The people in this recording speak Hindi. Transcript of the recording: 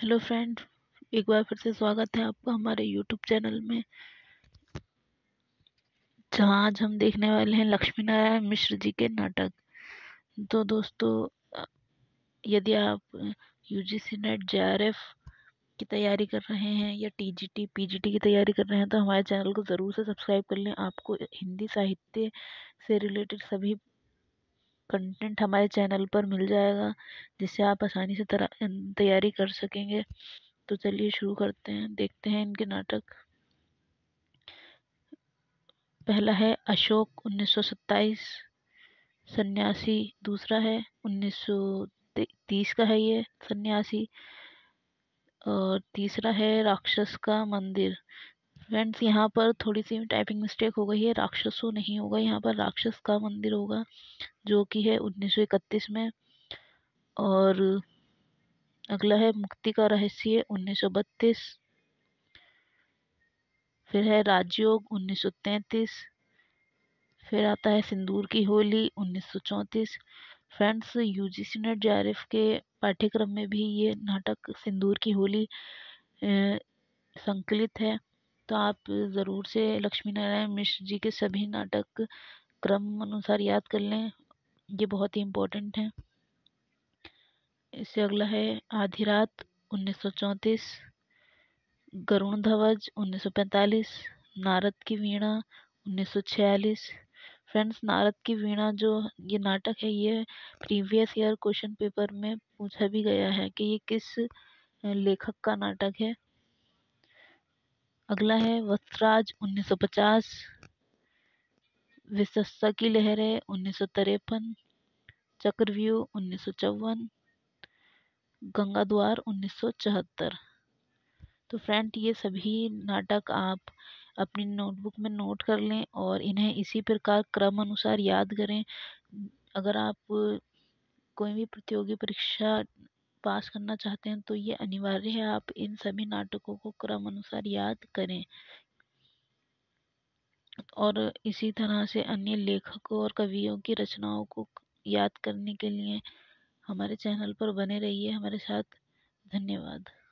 हेलो फ्रेंड एक बार फिर से स्वागत है आपका हमारे यूट्यूब चैनल में जहाँ आज हम देखने वाले हैं लक्ष्मी नारायण मिश्र जी के नाटक तो दोस्तों यदि आप U G C NET J R F की तैयारी कर रहे हैं या T G T P G T की तैयारी कर रहे हैं तो हमारे चैनल को ज़रूर से सब्सक्राइब कर लें आपको हिंदी साहित्य से रिलेटेड सभी कंटेंट हमारे चैनल पर मिल जाएगा जिससे आप आसानी से अं, तैयारी कर सकेंगे तो चलिए शुरू करते हैं देखते हैं इनके नाटक पहला है अशोक 1927 सन्यासी दूसरा है 1930 का है ये सन्यासी और तीसरा है राक्षस का मंदिर फ्रेंड्स यहाँ पर थोड़ी सी टाइपिंग मिस्टेक हो गई है राक्षसों नहीं होगा यहाँ पर राक्षस का मंदिर होगा जो कि है उन्नीस में और अगला है मुक्ति का रहस्य उन्नीस फिर है राजयोग उन्नीस फिर आता है सिंदूर की होली उन्नीस फ्रेंड्स यूजीसी नेट जेआरएफ के पाठ्यक्रम में भी ये नाटक सिंदूर की होली संकलित है तो आप ज़रूर से लक्ष्मी नारायण मिश्र जी के सभी नाटक क्रम अनुसार याद कर लें ये बहुत ही इम्पोर्टेंट है इससे अगला है आधी रात उन्नीस गरुण धवज 1945 नारद की वीणा 1946 फ्रेंड्स नारद की वीणा जो ये नाटक है ये प्रीवियस ईयर क्वेश्चन पेपर में पूछा भी गया है कि ये किस लेखक का नाटक है अगला है वसराज उन्नीस सौ पचास विशस्ता की लहरें उन्नीस सौ तिरपन चक्रव्यूह उन्नीस सौ चौवन गंगा द्वार उन्नीस सौ चौहत्तर तो फ्रेंड ये सभी नाटक आप अपनी नोटबुक में नोट कर लें और इन्हें इसी प्रकार क्रम अनुसार याद करें अगर आप कोई भी प्रतियोगी परीक्षा पास करना चाहते हैं तो ये अनिवार्य है आप इन सभी नाटकों को क्रम अनुसार याद करें और इसी तरह से अन्य लेखकों और कवियों की रचनाओं को याद करने के लिए हमारे चैनल पर बने रहिए हमारे साथ धन्यवाद